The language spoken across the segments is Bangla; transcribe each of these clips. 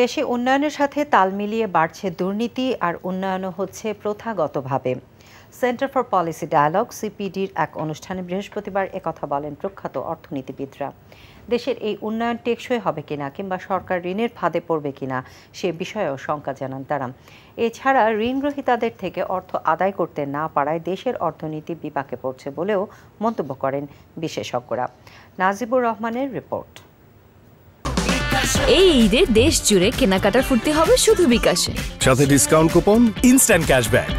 দেশে উন্নয়নের সাথে তাল মিলিয়ে বাড়ছে দুর্নীতি আর উন্নয়নও হচ্ছে প্রথাগতভাবে সেন্টার ফর পলিসি ডায়ালগ সিপিডির এক অনুষ্ঠানে বৃহস্পতিবার একথা বলেন প্রখ্যাত অর্থনীতিবিদরা দেশের এই উন্নয়ন টেকসই হবে কিনা কিংবা সরকার ঋণের ফাঁদে পড়বে কিনা সে বিষয়েও শঙ্কা জানান তারা এছাড়া ঋণ গ্রহীতাদের থেকে অর্থ আদায় করতে না পারায় দেশের অর্থনীতি বিপাকে পড়ছে বলেও মন্তব্য করেন বিশেষজ্ঞরা নাজিবুর রহমানের রিপোর্ট এই ঈদে দেশ জুড়ে কেনাকাটার ফুটতে হবে শুধু বিকাশে সাথে ডিসকাউন্ট কুপন ইনস্ট্যান্ট ক্যাশব্যাক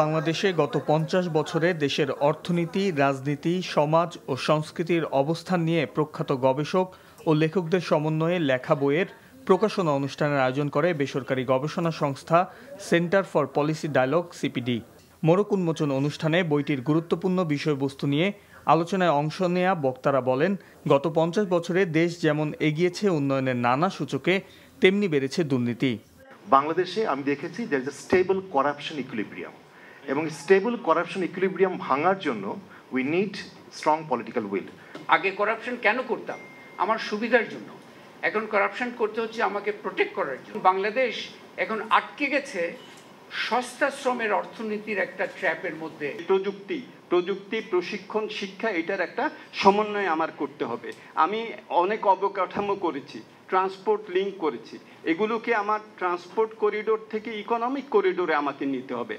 বাংলাদেশে গত পঞ্চাশ বছরে দেশের অর্থনীতি রাজনীতি সমাজ ও সংস্কৃতির অবস্থান নিয়ে প্রখ্যাত গবেষক ও লেখকদের সমন্বয়ে লেখা বইয়ের প্রকাশনা অনুষ্ঠানের আয়োজন করে বেসরকারি গবেষণা সংস্থা centre for policy dialogue CPD মোরক উন্মোচন অনুষ্ঠানে বইটির গুরুত্বপূর্ণ বিষয়বস্তু নিয়ে আলোচনায় অংশ নেয়া বক্তারা বলেন গত পঞ্চাশ বছরে দেশ যেমন এগিয়েছে উন্নয়নের নানা সূচকে তেমনি বেড়েছে দুর্নীতি বাংলাদেশে আমি দেখেছি there is stable corruption equilibrium এবং স্টেবল করাপশন ইকুইলিব্রিয়াম ভাঙার জন্য we need strong political will আগে করাপশন কেন করতাম আমার সুবিধার জন্য এখন করাপশন করতে হচ্ছে আমাকে প্রোটেক্ট করার জন্য বাংলাদেশ এখন আটকে গেছে সস্তা শ্রমের অর্থনীতির একটা ট্র্যাপের মধ্যে প্রযুক্তি প্রযুক্তি প্রশিক্ষণ শিক্ষা এটার একটা সমন্বয় আমার করতে হবে আমি অনেক অবকাঠামো করেছি ট্রান্সপোর্ট লিঙ্ক করেছি এগুলোকে আমার ট্রান্সপোর্ট করিডোর থেকে ইকোনমিক করিডোরে আমাকে নিতে হবে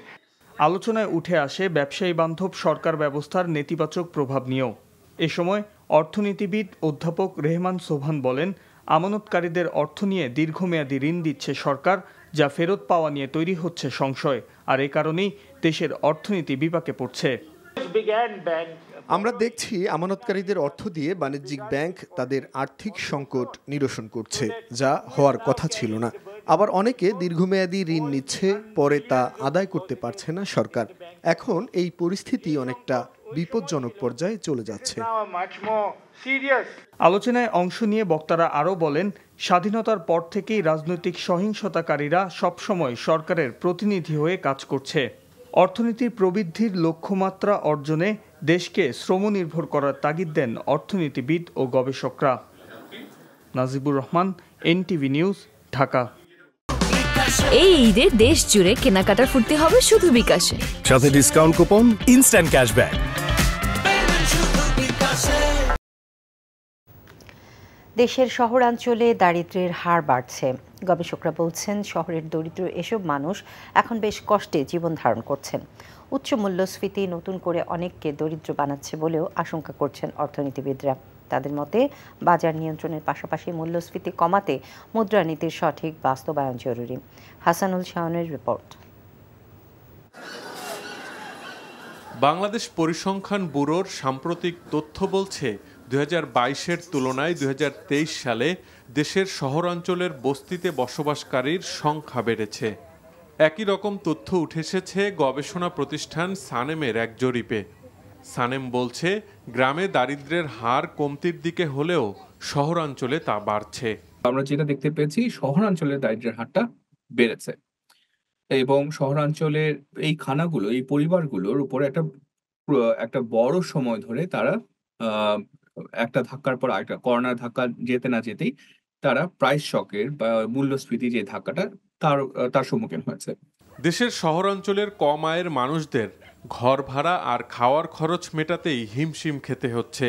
আলোচনায় উঠে আসে ব্যবসায়ী বান্ধব সরকার ব্যবস্থার নেতিবাচক প্রভাব নিয়েও এ সময় অর্থনীতিবিদ অধ্যাপক রেহমান সোভান বলেন আমানতকারীদের অর্থ নিয়ে দীর্ঘমেয়াদী ঋণ দিচ্ছে সরকার যা ফেরত পাওয়া নিয়ে তৈরি হচ্ছে সংশয় আর এ কারণেই দেশের অর্থনীতি বিপাকে পড়ছে আমরা দেখছি আমানতকারীদের অর্থ দিয়ে বাণিজ্যিক ব্যাংক তাদের আর্থিক সংকট নিরসন করছে যা হওয়ার কথা ছিল না আবার অনেকে দীর্ঘমেয়াদী ঋণ নিচ্ছে পরে তা আদায় করতে পারছে না সরকার এখন এই পরিস্থিতি অনেকটা বিপজ্জনক পর্যায়ে চলে যাচ্ছে আলোচনায় অংশ নিয়ে বক্তারা আরও বলেন স্বাধীনতার পর থেকেই রাজনৈতিক সহিংসতাকারীরা সবসময় সরকারের প্রতিনিধি হয়ে কাজ করছে অর্থনীতির প্রবৃদ্ধির লক্ষ্যমাত্রা অর্জনে দেশকে শ্রমনির্ভর করার তাগিদ দেন অর্থনীতিবিদ ও গবেষকরা নাজিবুর রহমান এনটিভি নিউজ ঢাকা এই ঈদে দেশ জুড়ে কেনাকাটার ফুটতে হবে শুধু বিকাশে সাথে ডিসকাউন্ট কুপন ইনস্ট্যান্ট ক্যাশব্যাক দেশের শহরাঞ্চলে দারিদ্রের হার বাড়ছে গবেষকরা বলছেন শহরের দরিদ্র এসব মানুষ এখন বেশ কষ্টে জীবন ধারণ করছেন উচ্চ মূল্যস্ফীতি নতুন করে অনেককে দরিদ্র বানাচ্ছে বলেও আশঙ্কা করছেন অর্থনীতিবিদরা তাদের মতে বাজার নিয়ন্ত্রণের পাশাপাশি মূল্যস্ফীতি কমাতে মুদ্রানীতির সঠিক বাস্তবায়ন জরুরি হাসানুল শাহনের রিপোর্ট বাংলাদেশ পরিসংখ্যান ব্যুরোর সাম্প্রতিক তথ্য বলছে দু এর তুলনায় দু সালে দেশের শহরাঞ্চলের বস্তিতে বসবাসকারীর সংখ্যা বেড়েছে একই রকম তথ্য উঠে এসেছে গবেষণা প্রতিষ্ঠান সানেমের এক জরিপে সানেম বলছে গ্রামে দারিদ্রের হার কমতির দিকে হলেও শহরাঞ্চলে তা বাড়ছে আমরা যেটা দেখতে পেয়েছি শহরাঞ্চলের দারিদ্রের হারটা বেড়েছে এবং শহরাঞ্চলের এই খানাগুলো এই পরিবারগুলোর উপরে একটা একটা বড় সময় ধরে তারা একটা ধাক্কার পর একটা করোনার ধাক্কা যেতে না যেতেই তারা প্রাইস শকের বা মূল্যস্ফীতি যে ধাক্কাটা তার তার সম্মুখীন হয়েছে দেশের শহরাঞ্চলের কম আয়ের মানুষদের ঘর ভাড়া আর খাওয়ার খরচ মেটাতেই হিমশিম খেতে হচ্ছে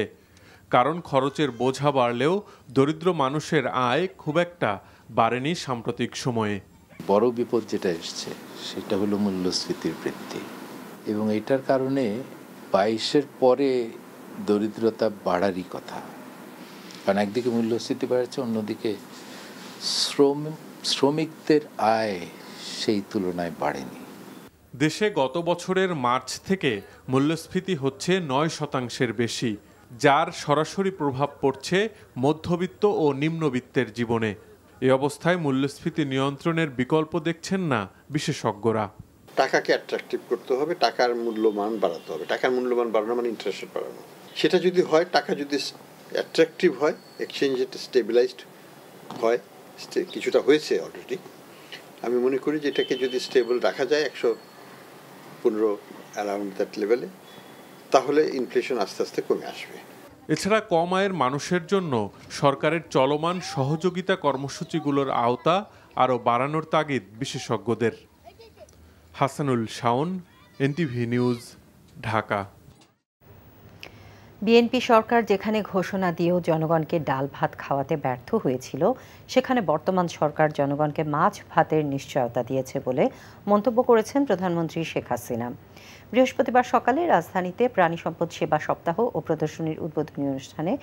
কারণ খরচের বোঝা বাড়লেও দরিদ্র মানুষের আয় খুব একটা বাড়েনি সাম্প্রতিক সময়ে বড় বিপদ যেটা এসছে সেটা হলো মূল্যস্ফীতির বৃদ্ধি এবং এটার কারণে বাইশের পরে দরিদ্রতা বাড়ারই কথা কারণ একদিকে মূল্যস্ফীতি বাড়ছে অন্যদিকে শ্রম শ্রমিকদের আয় সেই তুলনায় বাড়েনি দেশে গত বছরের মার্চ থেকে মূল্যস্ফীতি হচ্ছে নয় শতাংশের বেশি যার সরাসরি প্রভাব পড়ছে মধ্যবিত্ত ও নিম্নবিত্তের জীবনে এ অবস্থায় মূল্যস্ফীতি নিয়ন্ত্রণের বিকল্প দেখছেন না বিশেষজ্ঞরা টাকাকে অ্যাট্রাকটিভ করতে হবে টাকার মূল্যমান বাড়াতে হবে টাকার মূল্যমান বাড়ানো মানে ইন্টারেস্ট রেট বাড়ানো সেটা যদি হয় টাকা যদি অ্যাট্রাকটিভ হয় এক্সচেঞ্জ রেট স্টেবিলাইজড হয় কিছুটা হয়েছে অলরেডি আমি মনে করি যে এটাকে যদি স্টেবল রাখা যায় একশো পনেরো অ্যারাউন্ড দ্যাট লেভেলে তাহলে ইনফ্লেশন আস্তে আস্তে কমে আসবে এছাড়া কম আয়ের মানুষের জন্য সরকারের চলমান সহযোগিতা কর্মসূচিগুলোর আওতা আরও বাড়ানোর তাগিদ বিশেষজ্ঞদের Hasanul Shawon NTV news Dhaka BNP সরকার যেখানে ঘোষণা দিয়েও জনগণকে ডাল ভাত খাওয়াতে ব্যর্থ হয়েছিল সেখানে বর্তমান সরকার জনগণকে মাছ ভাতের নিশ্চয়তা দিয়েছে বলে মন্তব্য করেছেন প্রধানমন্ত্রী শেখ হাসিনা বৃহস্পতিবার সকালে রাজধানীতে প্রাণী সম্পদ সেবা সপ্তাহ ও প্রদর্শনীর উদ্বোধনী অনুষ্ঠানে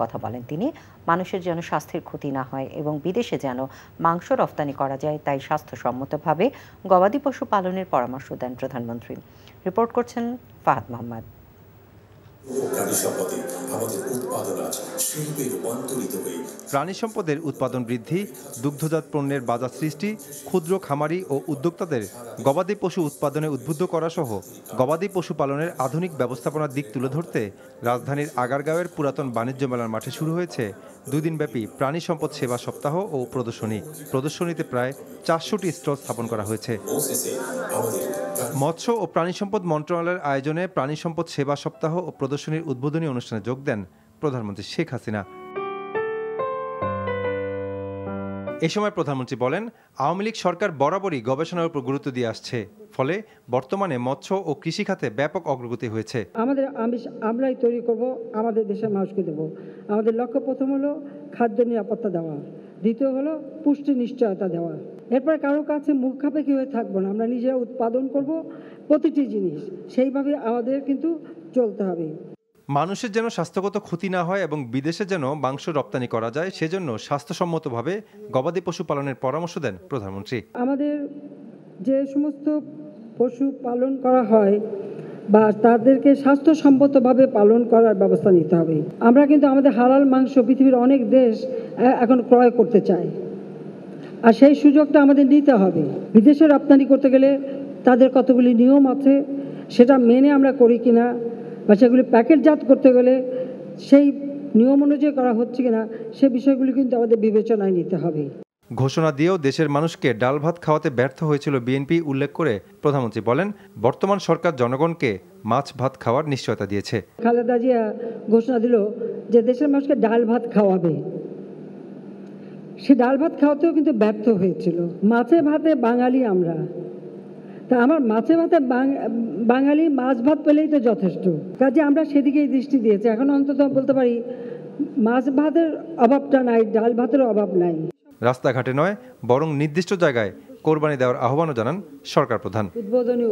কথা বলেন তিনি মানুষের যেন স্বাস্থ্যের ক্ষতি না হয় এবং বিদেশে যেন মাংস রফতানি করা যায় তাই স্বাস্থ্যসম্মতভাবে গবাদি পশু পালনের পরামর্শ দেন প্রধানমন্ত্রী রিপোর্ট করছেন ফাহাদ মোহাম্মদ cada chapadinho. আমাদের উৎপাদন আজ শিল্পে রূপান্তরিত হয়ে প্রাণী সম্পদের উৎপাদন বৃদ্ধি দুগ্ধজাত পণ্যের বাজার সৃষ্টি ক্ষুদ্র খামারি ও উদ্যোক্তাদের গবাদি পশু উৎপাদনে উদ্বুদ্ধ করা সহ গবাদি পশু পালনের আধুনিক ব্যবস্থাপনার দিক তুলে ধরতে রাজধানীর আগারগাঁওয়ের পুরাতন বাণিজ্য মেলার মাঠে শুরু হয়েছে দুদিনব্যাপী প্রাণী সম্পদ সেবা সপ্তাহ ও প্রদর্শনী প্রদর্শনীতে প্রায় চারশোটি স্টল স্থাপন করা হয়েছে eh, মৎস্য ও প্রাণী সম্পদ মন্ত্রণালয়ের আয়োজনে প্রাণী সম্পদ সেবা সপ্তাহ ও প্রদর্শনীর উদ্বোধনী অনুষ্ঠানে যোগ দেন প্রধানমন্ত্রী শেখ হাসিনা এ সময় প্রধানমন্ত্রী বলেন আওয়ামী লীগ সরকার বরাবরই গবেষণার উপর গুরুত্ব দিয়ে আসছে ফলে বর্তমানে মৎস্য ও কৃষি খাতে ব্যাপক অগ্রগতি হয়েছে আমাদের আমরাই তৈরি করব আমাদের দেশের মানুষকে দেব আমাদের লক্ষ্য প্রথম হলো খাদ্য নিরাপত্তা দেওয়া দ্বিতীয় হলো পুষ্টি নিশ্চয়তা দেওয়া এরপরে কারো কাছে মুখাপেক্ষি হয়ে থাকবো না আমরা নিজেরা উৎপাদন করব প্রতিটি জিনিস সেইভাবে আমাদের কিন্তু চলতে হবে মানুষের যেন স্বাস্থ্যগত ক্ষতি না হয় এবং বিদেশে যেন মাংস রপ্তানি করা যায় সেজন্য স্বাস্থ্যসম্মতভাবে গবাদি পশু পালনের পরামর্শ দেন প্রধানমন্ত্রী আমাদের যে সমস্ত পশু পালন করা হয় বা তাদেরকে স্বাস্থ্যসম্মতভাবে পালন করার ব্যবস্থা নিতে হবে আমরা কিন্তু আমাদের হালাল মাংস পৃথিবীর অনেক দেশ এখন ক্রয় করতে চায় আর সেই সুযোগটা আমাদের নিতে হবে বিদেশে রপ্তানি করতে গেলে তাদের কতগুলি নিয়ম আছে সেটা মেনে আমরা করি কিনা বা সেগুলি প্যাকেটজাত করতে গেলে সেই নিয়ম অনুযায়ী করা হচ্ছে কিনা সে বিষয়গুলি কিন্তু আমাদের বিবেচনায় নিতে হবে ঘোষণা দিয়েও দেশের মানুষকে ডাল ভাত খাওয়াতে ব্যর্থ হয়েছিল বিএনপি উল্লেখ করে প্রধানমন্ত্রী বলেন বর্তমান সরকার জনগণকে মাছ ভাত খাওয়ার নিশ্চয়তা দিয়েছে খালেদা জিয়া ঘোষণা দিল যে দেশের মানুষকে ডাল ভাত খাওয়াবে সে ডাল ভাত খাওয়াতেও কিন্তু ব্যর্থ হয়েছিল মাছে ভাতে বাঙালি আমরা তা আমার মাছে ভাতে বাঙালি মাছ ভাত পেলেই তো যথেষ্ট কাজে আমরা সেদিকেই দৃষ্টি দিয়েছি এখন অন্তত বলতে পারি মাছ ভাতের অভাবটা নাই ডাল ভাতের অভাব নাই রাস্তাঘাটে নয় বরং নির্দিষ্ট জায়গায় কোরবানি দেওয়ার আহ্বানও জানান সরকার প্রধান উদ্বোধনী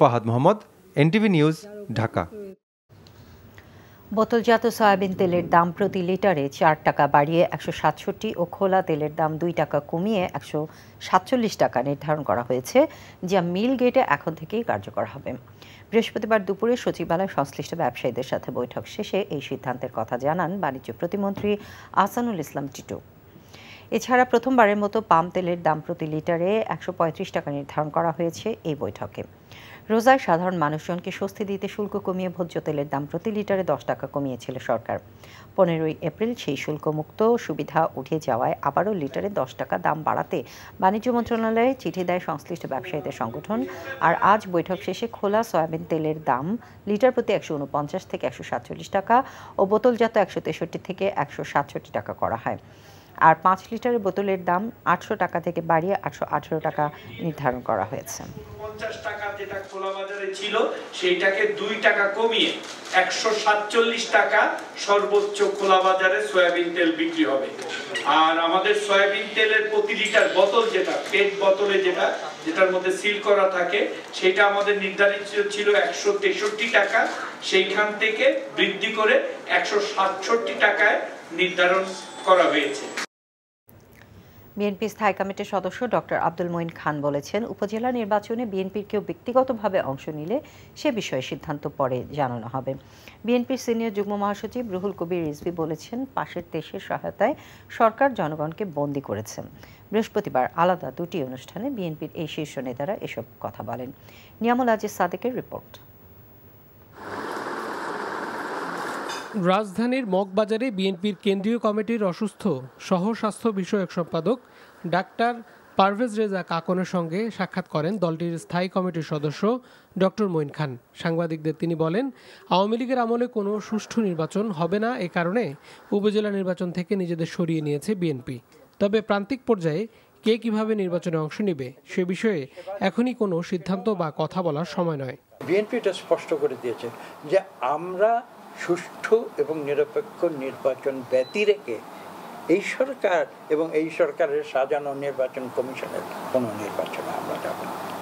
ফাহাদ মোহাম্মদ এনটিভি নিউজ ঢাকা বোতলজাত সয়াবিন তেলের দাম প্রতি লিটারে চার টাকা বাড়িয়ে একশো সাতষট্টি ও খোলা তেলের দাম দুই টাকা কমিয়ে একশো সাতচল্লিশ টাকা নির্ধারণ করা হয়েছে যা মিল গেটে এখন থেকেই কার্যকর হবে বৃহস্পতিবার দুপুরে সচিবালয় সংশ্লিষ্ট ব্যবসায়ীদের সাথে বৈঠক শেষে এই সিদ্ধান্তের কথা জানান বাণিজ্য প্রতিমন্ত্রী আসানুল ইসলাম টিটু এছাড়া প্রথমবারের মতো পাম তেলের দাম প্রতি লিটারে একশো টাকা নির্ধারণ করা হয়েছে এই বৈঠকে রোজায় সাধারণ মানুষজনকে স্বস্তি দিতে শুল্ক কমিয়ে ভোজ্য তেলের দাম প্রতি লিটারে দশ টাকা কমিয়েছিল সরকার পনেরোই এপ্রিল সেই শুল্কমুক্ত সুবিধা উঠে যাওয়ায় আবারও লিটারে দশ টাকা দাম বাড়াতে বাণিজ্য মন্ত্রণালয়ে চিঠি দেয় সংশ্লিষ্ট ব্যবসায়ীদের সংগঠন আর আজ বৈঠক শেষে খোলা সয়াবিন তেলের দাম লিটার প্রতি একশো উনপঞ্চাশ থেকে একশো সাতচল্লিশ টাকা ও বোতলজাত একশো তেষট্টি থেকে একশো সাতষট্টি টাকা করা হয় আর পাঁচ লিটারের বোতলের দাম আটশো টাকা থেকে বাড়িয়ে আটশো আঠেরো টাকা নির্ধারণ করা হয়েছে পঞ্চাশ টাকা যেটা খোলা বাজারে ছিল সেইটাকে দুই টাকা কমিয়ে একশো সাতচল্লিশ টাকা সর্বোচ্চ খোলা বাজারে সয়াবিন তেল বিক্রি হবে আর আমাদের সয়াবিন তেলের প্রতি লিটার বোতল যেটা পেট বোতলে যেটা যেটার মধ্যে সিল করা থাকে সেটা আমাদের নির্ধারিত ছিল একশো তেষট্টি টাকা সেইখান থেকে বৃদ্ধি করে একশো সাতষট্টি টাকায় নির্ধারণ করা হয়েছে বিএনপি স্থায়ী কমিটির সদস্য ডক্টর আব্দুল মঈন খান বলেছেন উপজেলা নির্বাচনে বিএনপির কেউ ব্যক্তিগতভাবে অংশ নিলে সে বিষয়ে সিদ্ধান্ত পরে জানানো হবে বিএনপির সিনিয়র যুগ্ম মহাসচিব রুহুল কবির রিজভি বলেছেন পাশের দেশের সহায়তায় সরকার জনগণকে বন্দী করেছে বৃহস্পতিবার আলাদা দুটি অনুষ্ঠানে বিএনপির এই শীর্ষ নেতারা এসব কথা বলেন নিয়ামুল আজিজ সাদেকের রিপোর্ট রাজধানীর মগবাজারে বিএনপির কেন্দ্রীয় কমিটির অসুস্থ সহ স্বাস্থ্য বিষয়ক সম্পাদক ডাক্তার পারভেজ রেজা কাকনের সঙ্গে সাক্ষাৎ করেন দলটির স্থায়ী কমিটির সদস্য ডক্টর মঈন খান সাংবাদিকদের তিনি বলেন আওয়ামী লীগের আমলে কোনো সুষ্ঠু নির্বাচন হবে না এ কারণে উপজেলা নির্বাচন থেকে নিজেদের সরিয়ে নিয়েছে বিএনপি তবে প্রান্তিক পর্যায়ে কে কিভাবে নির্বাচনে অংশ নেবে সে বিষয়ে এখনই কোনো সিদ্ধান্ত বা কথা বলার সময় নয় বিএনপি এটা স্পষ্ট করে দিয়েছে যে আমরা সুষ্ঠু এবং নিরপেক্ষ নির্বাচন ব্যতি রেখে এই সরকার এবং এই সরকারের সাজানো নির্বাচন কমিশনের কোনো নির্বাচনে আমরা যাব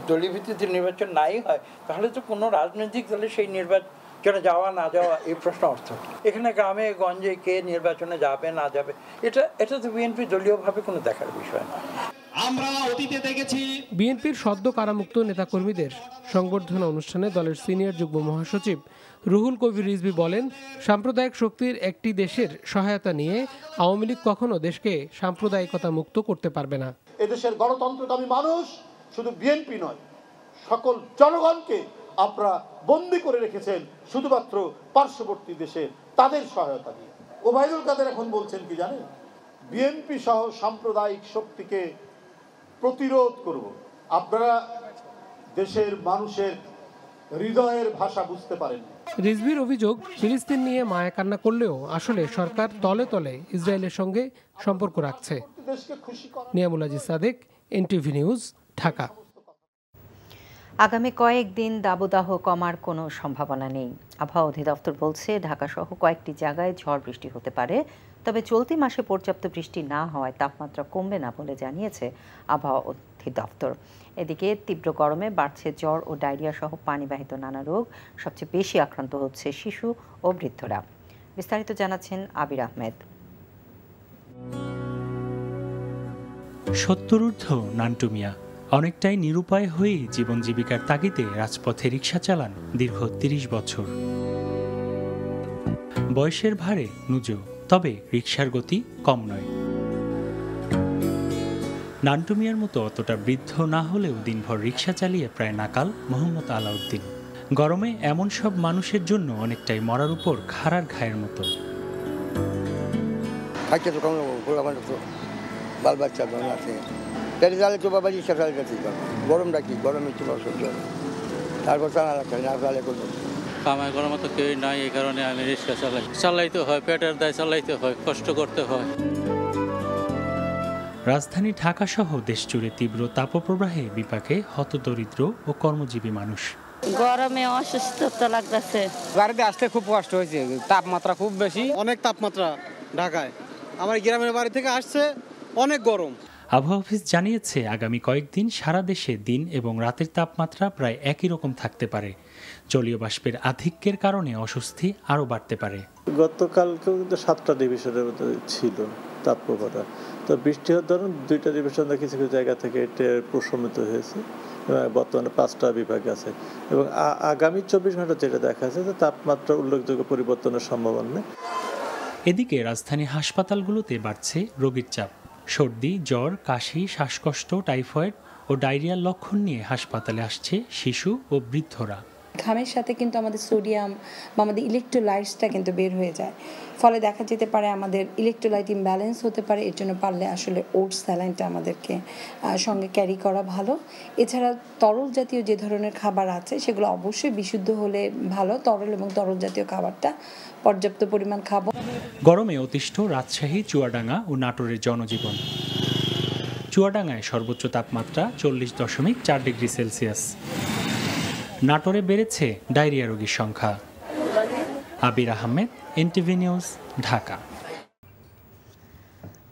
দলীয় ভিত্তিতে নির্বাচন নাই হয় তাহলে তো কোনো রাজনৈতিক দলে সেই নির্বাচনে যাওয়া না যাওয়া এই প্রশ্ন অর্থ এখানে গ্রামে গঞ্জে কে নির্বাচনে যাবে না যাবে এটা এটা তো বিএনপি দলীয়ভাবে কোনো দেখার বিষয় নয় আমরা অতীতে দেখেছি বিএনপির সদ্য কারামুক্ত নেতাকর্মীদের সংবর্ধনা অনুষ্ঠানে দলের সিনিয়র যুগ্ম মহাসচিব রুহুল কবির রিজভী বলেন সাম্প্রদায়িক শক্তির একটি দেশের সহায়তা নিয়ে আওয়ামী লীগ কখনো দেশকে সাম্প্রদায়িকতা মুক্ত করতে পারবে না এদেশের গণতন্ত্রকামী মানুষ শুধু বিএনপি নয় সকল জনগণকে আপনারা বন্দি করে রেখেছেন শুধুমাত্র পার্শ্ববর্তী দেশে তাদের সহায়তা দিয়ে ওবায়দুল কাদের এখন বলছেন কি জানেন বিএনপি সহ সাম্প্রদায়িক শক্তিকে প্রতিরোধ করব আপনারা দেশের মানুষের হৃদয়ের ভাষা বুঝতে পারেন রিজভির অভিযোগ ফিলিস্তিন নিয়ে মায়া কান্না করলেও আসলে সরকার তলে তলে ইসরায়েলের সঙ্গে সম্পর্ক রাখছে সাদেক এনটিভি নিউজ ঢাকা আগামী কয়েকদিন দাবদাহ কমার কোনো সম্ভাবনা নেই আবহাওয়া অধিদপ্তর বলছে ঢাকাসহ কয়েকটি জায়গায় ঝড় বৃষ্টি হতে পারে তবে চলতি মাসে পর্যাপ্ত বৃষ্টি না হওয়ায় তাপমাত্রা কমবে না বলে জানিয়েছে আবহাওয়া দপ্তর এদিকে তীব্র গরমে বাড়ছে জ্বর ও ডায়রিয়া সহ পানিবাহিত নানা রোগ সবচেয়ে বেশি আক্রান্ত হচ্ছে শিশু ও বৃদ্ধরা বিস্তারিত জানাচ্ছেন আবির আহমেদ সত্তরূর্ধ্ব নান্টুমিয়া অনেকটাই নিরুপায় হয়ে জীবন জীবিকার তাগিদে রাজপথে রিক্সা চালান দীর্ঘ তিরিশ বছর বয়সের ভারে নুজো তবে রিক্সার গতি কম নয় নান্টুমিয়ার মতো অতটা বৃদ্ধ না হলেও দিনভর রিক্সা চালিয়ে প্রায় নাকাল মোহাম্মদ আলাউদ্দিন গরমে এমন সব মানুষের জন্য অনেকটাই মরার উপর খাড়ার ঘায়ের মতো বাল বাচ্চা আছে গরমটা গরমে তারপর আমার গরম তো কেউ নাই এই কারণে আমি রিক্সা চালাই চালাইতে হয় পেটের দায় চালাইতে হয় কষ্ট করতে হয় রাজধানী ঢাকাসহ জুড়ে তীব্র তাপপ্রবাহে বিপাকে হতদরিদ্র ও কর্মজীবী মানুষ গরমে অসুস্থতা লাগতেছে বাড়িতে আসতে খুব কষ্ট হয়েছে তাপমাত্রা খুব বেশি অনেক তাপমাত্রা ঢাকায় আমার গ্রামের বাড়ি থেকে আসছে অনেক গরম আবহাওয়া অফিস জানিয়েছে আগামী কয়েকদিন সারা দেশে দিন এবং রাতের তাপমাত্রা প্রায় একই রকম থাকতে পারে জলীয় বাষ্পের আধিক্যের কারণে অস্বস্তি আরও বাড়তে পারে গতকালকেও কিন্তু সাতটা ডিভিশনের মধ্যে ছিল তাপপ্রবাহটা তো বৃষ্টি হওয়ার ধরুন দুইটা ডিভিশন কিছু কিছু জায়গা থেকে প্রশমিত হয়েছে বর্তমানে পাঁচটা বিভাগ আছে এবং আগামী চব্বিশ ঘন্টা যেটা দেখা যাচ্ছে যে তাপমাত্রা উল্লেখযোগ্য পরিবর্তনের সম্ভাবনা নেই এদিকে রাজধানী হাসপাতালগুলোতে বাড়ছে রোগীর চাপ সর্দি জ্বর কাশি শ্বাসকষ্ট টাইফয়েড ও ডায়রিয়ার লক্ষণ নিয়ে হাসপাতালে আসছে শিশু ও বৃদ্ধরা ঘামের সাথে কিন্তু আমাদের সোডিয়াম বা আমাদের ইলেকট্রোলাইটসটা কিন্তু বের হয়ে যায় ফলে দেখা যেতে পারে আমাদের ইলেকট্রোলাইট ইমব্যালেন্স হতে পারে এর জন্য পারলে আসলে ওটস স্যালাইনটা আমাদেরকে সঙ্গে ক্যারি করা ভালো এছাড়া তরল জাতীয় যে ধরনের খাবার আছে সেগুলো অবশ্যই বিশুদ্ধ হলে ভালো তরল এবং তরল জাতীয় খাবারটা পর্যাপ্ত পরিমাণ খাবো গরমে অতিষ্ঠ রাজশাহী চুয়াডাঙ্গা ও নাটোরের জনজীবন চুয়াডাঙ্গায় সর্বোচ্চ তাপমাত্রা চল্লিশ দশমিক চার ডিগ্রি সেলসিয়াস নাটোরে বেড়েছে ডায়রিয়া রোগীর সংখ্যা আবির আহমেদ এনটিভি নিউজ ঢাকা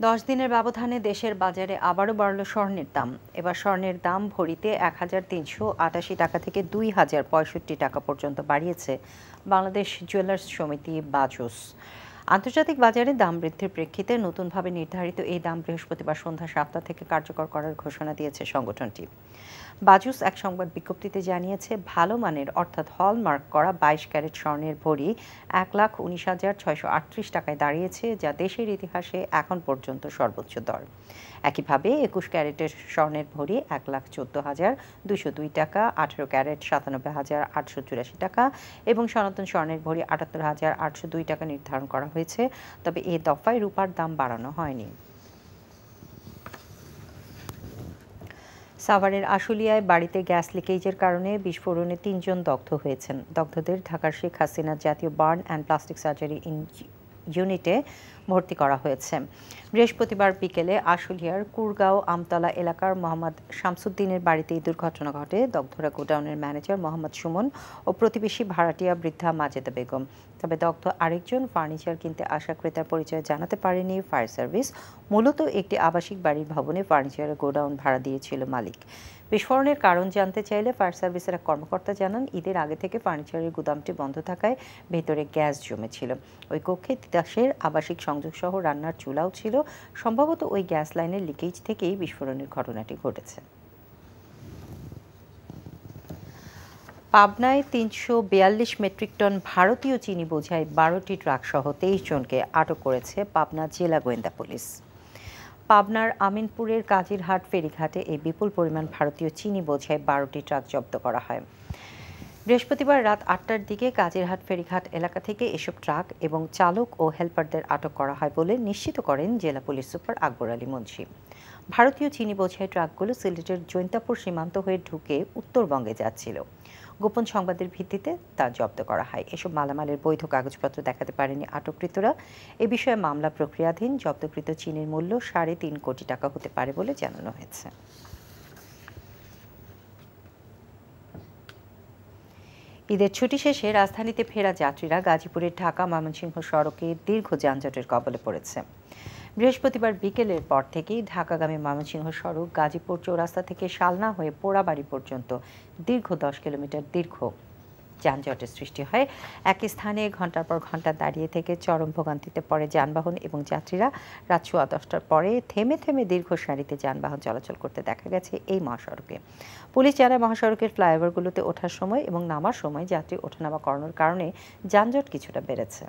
দশ দিনের ব্যবধানে দেশের বাজারে আবারও বাড়ল স্বর্ণের দাম এবার স্বর্ণের দাম ভরিতে এক হাজার তিনশো আটাশি টাকা থেকে দুই হাজার পঁয়ষট্টি টাকা পর্যন্ত বাড়িয়েছে বাংলাদেশ জুয়েলার্স সমিতি বাজুস আন্তর্জাতিক বাজারে দাম বৃদ্ধির প্রেক্ষিতে নতুনভাবে নির্ধারিত এই দাম বৃহস্পতিবার সন্ধ্যা সাতটা থেকে কার্যকর করার ঘোষণা দিয়েছে সংগঠনটি বাজুস এক সংবাদ বিজ্ঞপ্তিতে জানিয়েছে ভালো মানের অর্থাৎ হলমার্ক করা বাইশ ক্যারেট স্বর্ণের ভরি এক লাখ উনিশ হাজার ছয়শো আটত্রিশ টাকায় দাঁড়িয়েছে যা দেশের ইতিহাসে এখন পর্যন্ত সর্বোচ্চ দর একইভাবে একুশ ক্যারেটের স্বর্ণের ভরি এক লাখ চোদ্দ হাজার দুশো দুই টাকা আঠেরো ক্যারেট সাতানব্বই হাজার আটশো চুরাশি টাকা এবং সনাতন স্বর্ণের ভরি আটাত্তর হাজার আটশো দুই টাকা নির্ধারণ করা হয়েছে তবে এ দফায় রূপার দাম বাড়ানো হয়নি সাভারের আশুলিয়ায় বাড়িতে গ্যাস লিকেজের কারণে বিস্ফোরণে তিনজন দগ্ধ হয়েছেন দগ্ধদের ঢাকার শেখ হাসিনা জাতীয় বার্ন অ্যান্ড প্লাস্টিক সার্জারি ইউনিটে ভর্তি করা হয়েছে বৃহস্পতিবার বিকেলে আশুলিয়ার কুরগাঁও আমতলা এলাকার মোহাম্মদ শামসুদ্দিনের বাড়িতে এই দুর্ঘটনা ঘটে দগ্ধরা গোডাউনের ম্যানেজার মোহাম্মদ সুমন ও প্রতিবেশী ভাড়াটিয়া বৃদ্ধা মাজেদা বেগম তবে দগ্ধ আরেকজন ফার্নিচার কিনতে আসা ক্রেতার পরিচয় জানাতে পারেনি ফায়ার সার্ভিস মূলত একটি আবাসিক বাড়ির ভবনে ফার্নিচারের গোডাউন ভাড়া দিয়েছিল মালিক বিস্ফোরণের কারণ জানতে চাইলে ফায়ার সার্ভিসের এক কর্মকর্তা জানান ঈদের আগে থেকে ফার্নিচারের গুদামটি বন্ধ থাকায় ভেতরে গ্যাস জমেছিল ওই কক্ষে তিতাসের আবাসিক সংযোগ সহ রান্নার চুলাও ছিল সম্ভবত ওই গ্যাস লাইনের লিকেজ থেকেই বিস্ফোরণের ঘটনাটি ঘটেছে পাবনায় তিনশো বিয়াল্লিশ মেট্রিক টন ভারতীয় চিনি বোঝায় বারোটি ট্রাকসহ তেইশ জনকে আটক করেছে পাবনা জেলা গোয়েন্দা পুলিশ পাবনার আমিনপুরের কাজিরহাট ফেরিঘাটে এই বিপুল পরিমাণ ভারতীয় চিনি বোঝায় বারোটি ট্রাক জব্দ করা হয় বৃহস্পতিবার রাত আটটার দিকে কাজিরহাট ফেরিঘাট এলাকা থেকে এসব ট্রাক এবং চালক ও হেলপারদের আটক করা হয় বলে নিশ্চিত করেন জেলা পুলিশ সুপার আকবর আলী মুন্সি ভারতীয় চিনি বোঝাই ট্রাকগুলো সিলেটের জৈন্তাপুর সীমান্ত হয়ে ঢুকে উত্তরবঙ্গে যাচ্ছিল গোপন সংবাদের ভিত্তিতে তা জব্দ করা হয় এসব মালামালের বৈধ কাগজপত্র দেখাতে পারেনি আটককৃতরা এ বিষয়ে মামলা প্রক্রিয়াধীন জব্দকৃত চিনির মূল্য সাড়ে তিন কোটি টাকা হতে পারে বলে জানানো হয়েছে ঈদের ছুটি শেষে রাজধানীতে ফেরা যাত্রীরা গাজীপুরের ঢাকা ময়মনসিংহ সড়কে দীর্ঘ যানজটের কবলে পড়েছে বৃহস্পতিবার বিকেলের পর থেকেই ঢাকাগামী ময়মনসিংহ সড়ক গাজীপুর চৌরাস্তা থেকে শালনা হয়ে পোড়াবাড়ি পর্যন্ত দীর্ঘ দশ কিলোমিটার দীর্ঘ যানজটের সৃষ্টি হয় একই স্থানে ঘন্টার পর ঘন্টা দাঁড়িয়ে থেকে চরম ভোগান্তিতে পড়ে যানবাহন এবং যাত্রীরা রাত সোয়া দশটার পরে থেমে থেমে দীর্ঘ সারিতে যানবাহন চলাচল করতে দেখা গেছে এই মহাসড়কে পুলিশ জানায় মহাসড়কের ফ্লাইওভারগুলোতে ওঠার সময় এবং নামার সময় যাত্রী ওঠানামা করানোর কারণে যানজট কিছুটা বেড়েছে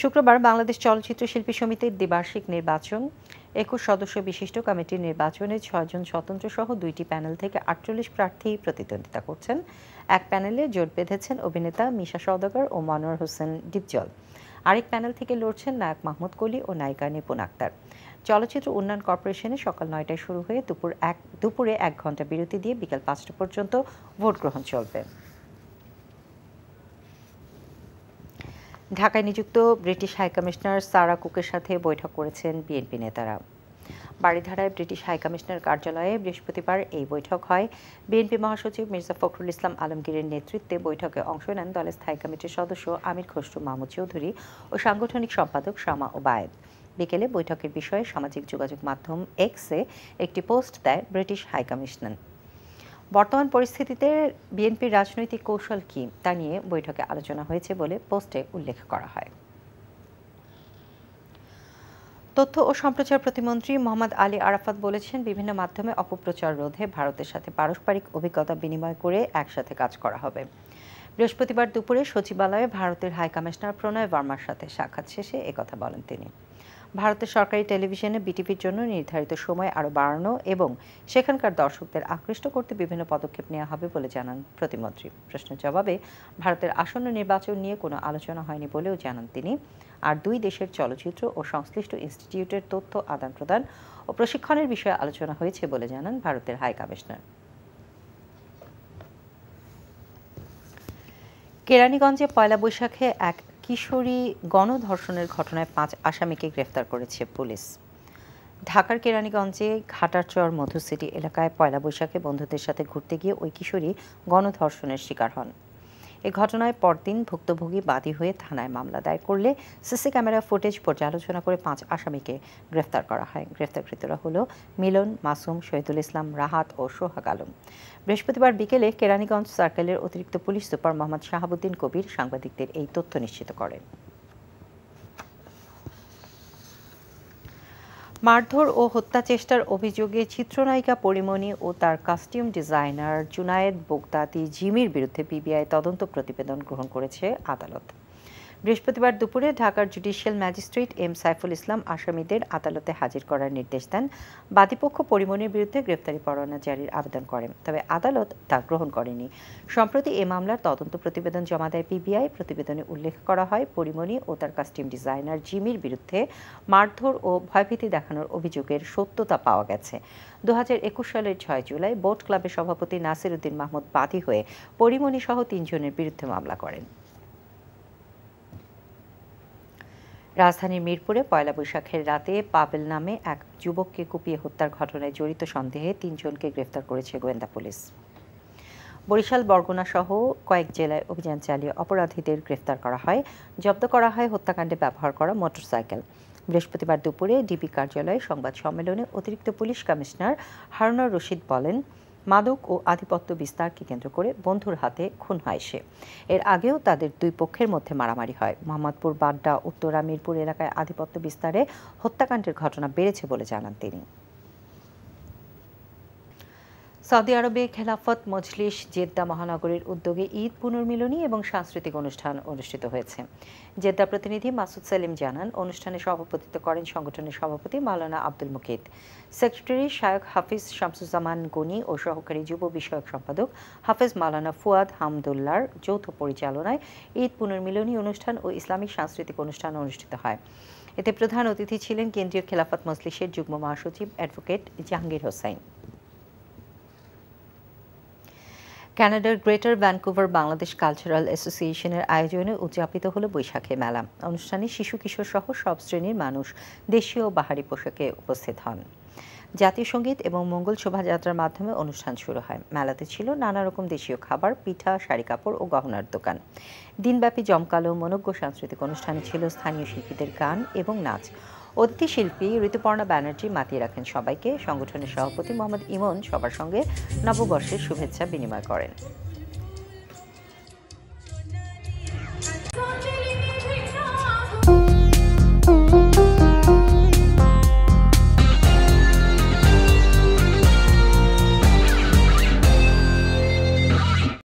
শুক্রবার বাংলাদেশ চলচ্চিত্র শিল্পী সমিতির দ্বিবার্ষিক নির্বাচন একুশ সদস্য বিশিষ্ট কমিটির নির্বাচনে ছয়জন স্বতন্ত্র সহ দুইটি প্যানেল থেকে আটচল্লিশ প্রার্থী প্রতিদ্বন্দ্বিতা করছেন এক প্যানেলে জোট বেঁধেছেন অভিনেতা মিশা সওদাগর ও মনোয়ার হোসেন ডিপজল আরেক প্যানেল থেকে লড়ছেন নায়ক মাহমুদ কলি ও নায়িকা নিপুণ আক্তার চলচ্চিত্র উন্নয়ন কর্পোরেশনে সকাল নয়টায় শুরু হয়ে দুপুর এক দুপুরে এক ঘন্টা বিরতি দিয়ে বিকাল পাঁচটা পর্যন্ত ভোট গ্রহণ চলবে ঢাকায় নিযুক্ত ব্রিটিশ হাইকমিশনার সারা কুকের সাথে বৈঠক করেছেন বিএনপি নেতারা বাড়িধারায় ব্রিটিশ হাইকমিশনার কার্যালয়ে বৃহস্পতিবার এই বৈঠক হয় বিএনপি মহাসচিব মির্জা ফখরুল ইসলাম আলমগীরের নেতৃত্বে বৈঠকে অংশ নেন দলের স্থায়ী কমিটির সদস্য আমির খসরু মাহমুদ চৌধুরী ও সাংগঠনিক সম্পাদক শামা ওবায়েদ বিকেলে বৈঠকের বিষয়ে সামাজিক যোগাযোগ মাধ্যম এক্সে একটি পোস্ট দেয় ব্রিটিশ হাইকমিশনার বর্তমান পরিস্থিতিতে বিএনপির রাজনৈতিক কৌশল কি তা নিয়ে বৈঠকে আলোচনা হয়েছে বলে পোস্টে উল্লেখ করা হয় তথ্য ও সম্প্রচার প্রতিমন্ত্রী মোহাম্মদ আলী আরাফাত বলেছেন বিভিন্ন মাধ্যমে অপপ্রচার রোধে ভারতের সাথে পারস্পরিক অভিজ্ঞতা বিনিময় করে একসাথে কাজ করা হবে বৃহস্পতিবার দুপুরে সচিবালয়ে ভারতের হাইকমিশনার প্রণয় বর্মার সাথে সাক্ষাৎ শেষে একথা বলেন তিনি ভারতের সরকারি টেলিভিশনে বিটিভির জন্য নির্ধারিত সময় আরও বাড়ানো এবং সেখানকার দর্শকদের আকৃষ্ট করতে বিভিন্ন পদক্ষেপ নেওয়া হবে বলে জানান প্রতিমন্ত্রী প্রশ্নের জবাবে ভারতের আসন্ন নির্বাচন নিয়ে কোনো আলোচনা হয়নি বলেও জানান তিনি আর দুই দেশের চলচ্চিত্র ও সংশ্লিষ্ট ইনস্টিটিউটের তথ্য আদান প্রদান ও প্রশিক্ষণের বিষয়ে আলোচনা হয়েছে বলে জানান ভারতের হাই কমিশনার কেরানীগঞ্জে পয়লা বৈশাখে এক কিশোরী গণধর্ষণের ঘটনায় পাঁচ আসামিকে গ্রেফতার করেছে পুলিশ ঢাকার কেরানীগঞ্জে ঘাটারচর মধু সিটি এলাকায় পয়লা বৈশাখে বন্ধুদের সাথে ঘুরতে গিয়ে ওই কিশোরী গণধর্ষণের শিকার হন এ ঘটনায় পরদিন ভুক্তভোগী বাদী হয়ে থানায় মামলা দায়ের করলে সিসি ক্যামেরা ফুটেজ পর্যালোচনা করে পাঁচ আসামিকে গ্রেফতার করা হয় গ্রেফতারকৃতরা হল মিলন মাসুম শহীদুল ইসলাম রাহাত ও সোহাগ আলম বৃহস্পতিবার বিকেলে কেরানীগঞ্জ সার্কেলের অতিরিক্ত পুলিশ সুপার মোহাম্মদ শাহাবুদ্দিন কবির সাংবাদিকদের এই তথ্য নিশ্চিত করেন মারধর ও হত্যা চেষ্টার অভিযোগে চিত্রনায়িকা পরিমণি ও তার কাস্টিউম ডিজাইনার জুনায়েদ বোগদাতি জিমির বিরুদ্ধে পিবিআই তদন্ত প্রতিবেদন গ্রহণ করেছে আদালত বৃহস্পতিবার দুপুরে ঢাকার judicial magistrate M Saiful Islam আসামিদের আদালতে হাজির করার নির্দেশ দেন বাদীপক্ষ পরিমনির বিরুদ্ধে গ্রেফতারি পরোয়ানা জারির আবেদন করেন তবে আদালত তা গ্রহণ করেনি সম্প্রতি এ মামলার তদন্ত প্রতিবেদন জমা দেয় পিবিআই প্রতিবেদনে উল্লেখ করা হয় পরিমনি ও তার কাস্টিম ডিজাইনার জিমির বিরুদ্ধে মারধর ও ভয়ভীতি দেখানোর অভিযোগের সত্যতা পাওয়া গেছে দু সালের ছয় জুলাই বোট ক্লাবের সভাপতি নাসির উদ্দিন মাহমুদ বাদী হয়ে পরিমণি সহ তিনজনের বিরুদ্ধে মামলা করেন রাজধানীর মিরপুরে পয়লা বৈশাখের রাতে পাবেল নামে এক যুবককে কুপিয়ে হত্যার ঘটনায় জড়িত সন্দেহে তিনজনকে গ্রেফতার করেছে গোয়েন্দা পুলিশ বরিশাল বরগুনা সহ কয়েক জেলায় অভিযান চালিয়ে অপরাধীদের গ্রেফতার করা হয় জব্দ করা হয় হত্যাকাণ্ডে ব্যবহার করা মোটরসাইকেল বৃহস্পতিবার দুপুরে ডিবি কার্যালয়ে সংবাদ সম্মেলনে অতিরিক্ত পুলিশ কমিশনার হারুনার রশিদ বলেন মাদক ও আধিপত্য বিস্তারকে কেন্দ্র করে বন্ধুর হাতে খুন হয় সে এর আগেও তাদের দুই পক্ষের মধ্যে মারামারি হয় মোহাম্মদপুর বাড্ডা উত্তরা মিরপুর এলাকায় আধিপত্য বিস্তারে হত্যাকাণ্ডের ঘটনা বেড়েছে বলে জানান তিনি সৌদি আরবে খেলাফত মজলিস জেদ্দা মহানগরীর উদ্যোগে ঈদ পুনর্মিলনী এবং সাংস্কৃতিক অনুষ্ঠান অনুষ্ঠিত হয়েছে জেদ্দা প্রতিনিধি মাসুদ সেলিম জানান অনুষ্ঠানে সভাপতিত্ব করেন সংগঠনের সভাপতি মাওলানা আব্দুল মুকিদ সেক্রেটারি শায়ক হাফিজ শামসুজ্জামান গনি ও সহকারী যুব বিষয়ক সম্পাদক হাফিজ মাওলানা ফুয়াদ হামদুল্লার যৌথ পরিচালনায় ঈদ পুনর্মিলনী অনুষ্ঠান ও ইসলামিক সাংস্কৃতিক অনুষ্ঠান অনুষ্ঠিত হয় এতে প্রধান অতিথি ছিলেন কেন্দ্রীয় খেলাফত মজলিসের যুগ্ম মহাসচিব অ্যাডভোকেট জাহাঙ্গীর হোসাইন কানাডার গ্রেটার ভ্যানকুভার বাংলাদেশ কালচারাল অ্যাসোসিয়েশনের আয়োজনে উদযাপিত হলো বৈশাখী মেলা অনুষ্ঠানে শিশু কিশোর সহ সব শ্রেণীর মানুষ দেশীয় বাহারি পোশাকে উপস্থিত হন জাতীয় সঙ্গীত এবং মঙ্গল শোভাযাত্রার মাধ্যমে অনুষ্ঠান শুরু হয় মেলাতে ছিল নানা রকম দেশীয় খাবার পিঠা শাড়ি কাপড় ও গহনার দোকান দিনব্যাপী জমকালো মনজ্ঞ সাংস্কৃতিক অনুষ্ঠানে ছিল স্থানীয় শিল্পীদের গান এবং নাচ শিল্পী ঋতুপর্ণা ব্যানার্জি মাতিয়ে রাখেন সবাইকে সংগঠনের সভাপতি মোহাম্মদ ইমন সবার সঙ্গে নববর্ষের শুভেচ্ছা বিনিময় করেন